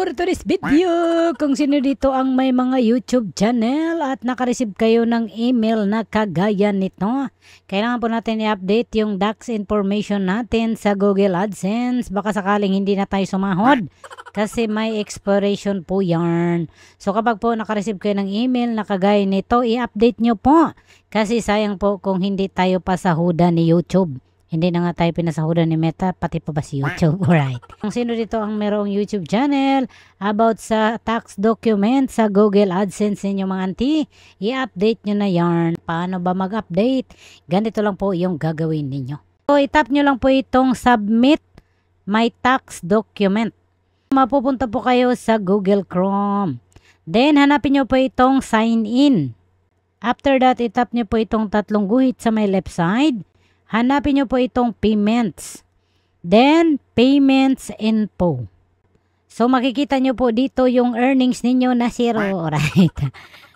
for today's video. Kung sino dito ang may mga YouTube channel at nakareceive kayo ng email na kagaya nito, kailangan po natin i-update yung DAX information natin sa Google AdSense. Baka sakaling hindi na tayo sumahod kasi may expiration po yarn. So kapag po nakareceive kayo ng email na kagaya nito, i-update nyo po kasi sayang po kung hindi tayo pasahuda ni YouTube. Hindi na nga tayo pinasahudan ni Meta, pati pa ba si YouTube? Alright. Kung sino dito ang merong YouTube channel about sa tax document sa Google AdSense ninyo mga auntie, i-update nyo na yarn. Paano ba mag-update? Ganito lang po yung gagawin ninyo. So, itap nyo lang po itong submit my tax document. Mapupunta po kayo sa Google Chrome. Then, hanapin nyo po itong sign in. After that, itap nyo po itong tatlong guhit sa may left side. Hanapin nyo po itong payments. Then, payments info. So, makikita nyo po dito yung earnings ninyo na zero, right?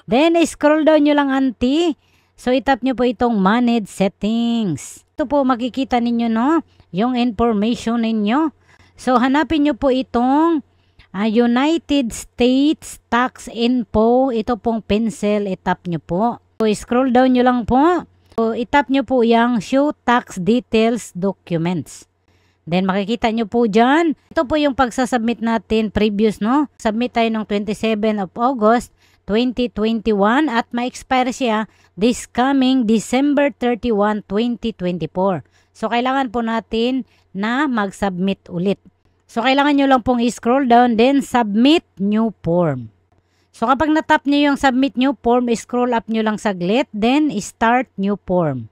Then, scroll down nyo lang, auntie. So, itap nyo po itong manage settings. Ito po, makikita ninyo, no? Yung information ninyo. So, hanapin nyo po itong uh, United States Tax Info. Ito pong pencil, itap nyo po. So, scroll down nyo lang po. So, itap nyo po yung show tax details documents. Then makikita nyo po dyan, ito po yung pagsasubmit natin previous no. Submit tayo ng 27 of August 2021 at ma-expire siya this coming December 31, 2024. So kailangan po natin na mag-submit ulit. So kailangan nyo lang pong i-scroll down then submit new form. So kapag natap nyo yung submit new form, scroll up nyo lang saglit, then start new form.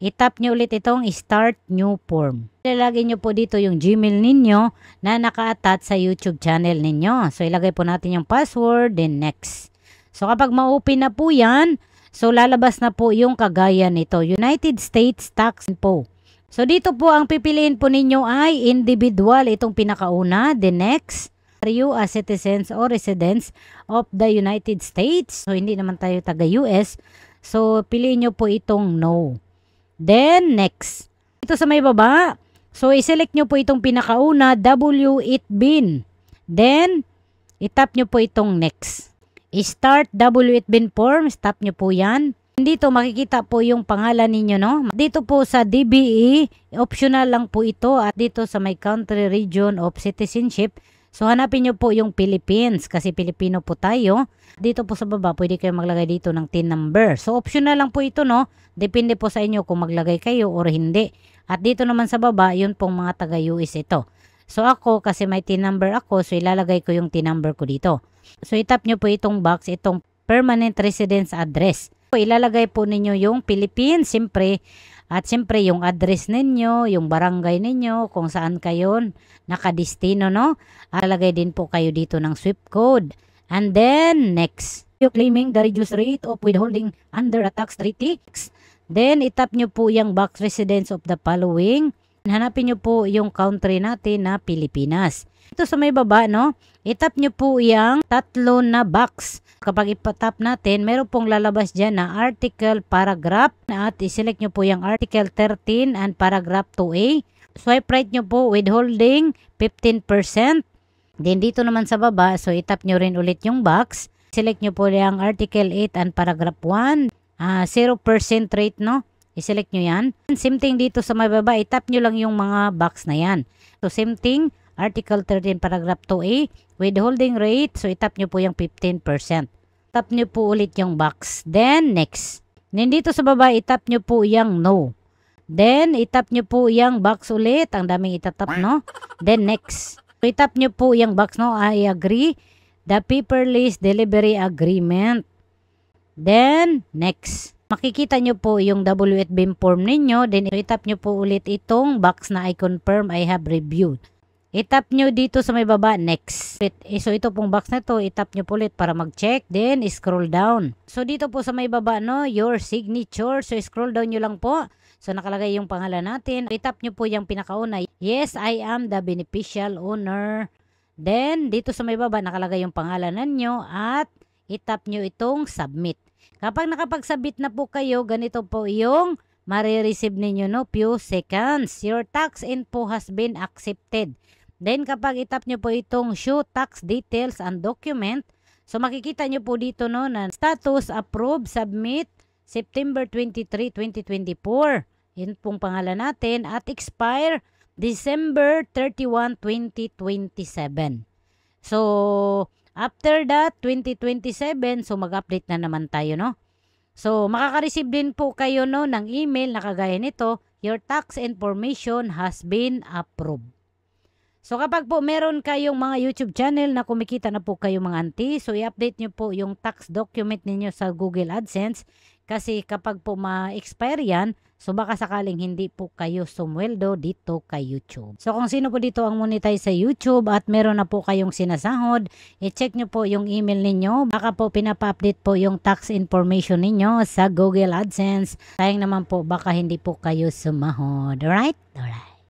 Itap nyo ulit itong start new form. Ilalagay nyo po dito yung Gmail ninyo na naka-attach sa YouTube channel ninyo. So ilagay po natin yung password, then next. So kapag ma-open na po yan, so lalabas na po yung kagaya nito, United States Tax Info. So dito po ang pipiliin po ninyo ay individual itong pinakauna, the next, Are you a citizens or residents of the United States? So, hindi naman tayo taga-US. So, piliin nyo po itong no. Then, next. Ito sa may baba. So, iselect nyo po itong pinakauna, W it bin. Then, itap nyo po itong next. start W it bin form. Stop nyo po yan. Dito makikita po yung pangalan ninyo no. Dito po sa DBE, optional lang po ito at dito sa my country region of citizenship, So hanapin nyo po yung Philippines kasi Pilipino po tayo. Dito po sa baba pwede kayo maglagay dito ng TIN number. So optional lang po ito no. Depende po sa inyo kung maglagay kayo or hindi. At dito naman sa baba yun pong mga taga US ito. So ako kasi may TIN number ako so ilalagay ko yung TIN number ko dito. So itap nyo po itong box itong permanent residence address. So, ilalagay po ninyo yung Philippines siyempre at siyempre yung address ninyo, yung barangay ninyo, kung saan kayo nakadistino, no? Alagay din po kayo dito ng swift code. And then, next, you claiming the reduced rate of withholding under a tax treaty. Then, itap nyo po yung box residence of the following. Hanapin nyo po yung country natin na Pilipinas. Ito sa may baba, no? Itap nyo po yung tatlo na box. Kapag ipatap natin, meron pong lalabas dyan na article, paragraph. At iselect nyo po yung article 13 and paragraph 2A. Swipe right nyo po withholding 15%. Then dito naman sa baba, so itap nyo rin ulit yung box. Select nyo po yung article 8 and paragraph 1. Uh, 0% rate, no? I-select nyo yan. Same thing dito sa may baba, itap nyo lang yung mga box na yan. So same thing, Article 13, paragraph 2A, withholding rate, so itap nyo po yung 15%. Tap nyo po ulit yung box. Then, next. Nandito sa baba, itap nyo po yung no. Then, itap nyo po yung box ulit. Ang daming itatap, no? Then, next. So, itap nyo po yung box, no? I agree. The paperless delivery agreement. Then, next. Makikita nyo po yung w form ninyo. Then, itap nyo po ulit itong box na I confirm I have reviewed. Itap nyo dito sa may baba, next. Eh, so ito pong box na to, itap nyo po ulit para mag-check. Then scroll down. So dito po sa may baba, no, your signature. So scroll down nyo lang po. So nakalagay yung pangalan natin. Itap nyo po yung pinakauna. Yes, I am the beneficial owner. Then dito sa may baba, nakalagay yung pangalan nyo at itap nyo itong submit. Kapag nakapag-submit na po kayo, ganito po yung marireceive ninyo no few seconds. Your tax info has been accepted. Then kapag itap nyo po itong show tax details and document, so makikita nyo po dito no na status approved submit September 23, 2024. Yun pong pangalan natin at expire December 31, 2027. So, after that, 2027, so mag-update na naman tayo, no? So, makaka-receive din po kayo, no, ng email na kagaya nito, your tax information has been approved. So kapag po meron kayong mga YouTube channel na kumikita na po kayong mga auntie, so i-update nyo po yung tax document ninyo sa Google AdSense kasi kapag po ma-expire yan, so baka sakaling hindi po kayo sumweldo dito kay YouTube. So kung sino po dito ang monetize sa YouTube at meron na po kayong sinasahod, i-check nyo po yung email ninyo. Baka po pinapa-update po yung tax information ninyo sa Google AdSense. Sayang naman po baka hindi po kayo sumahod. Alright? Alright.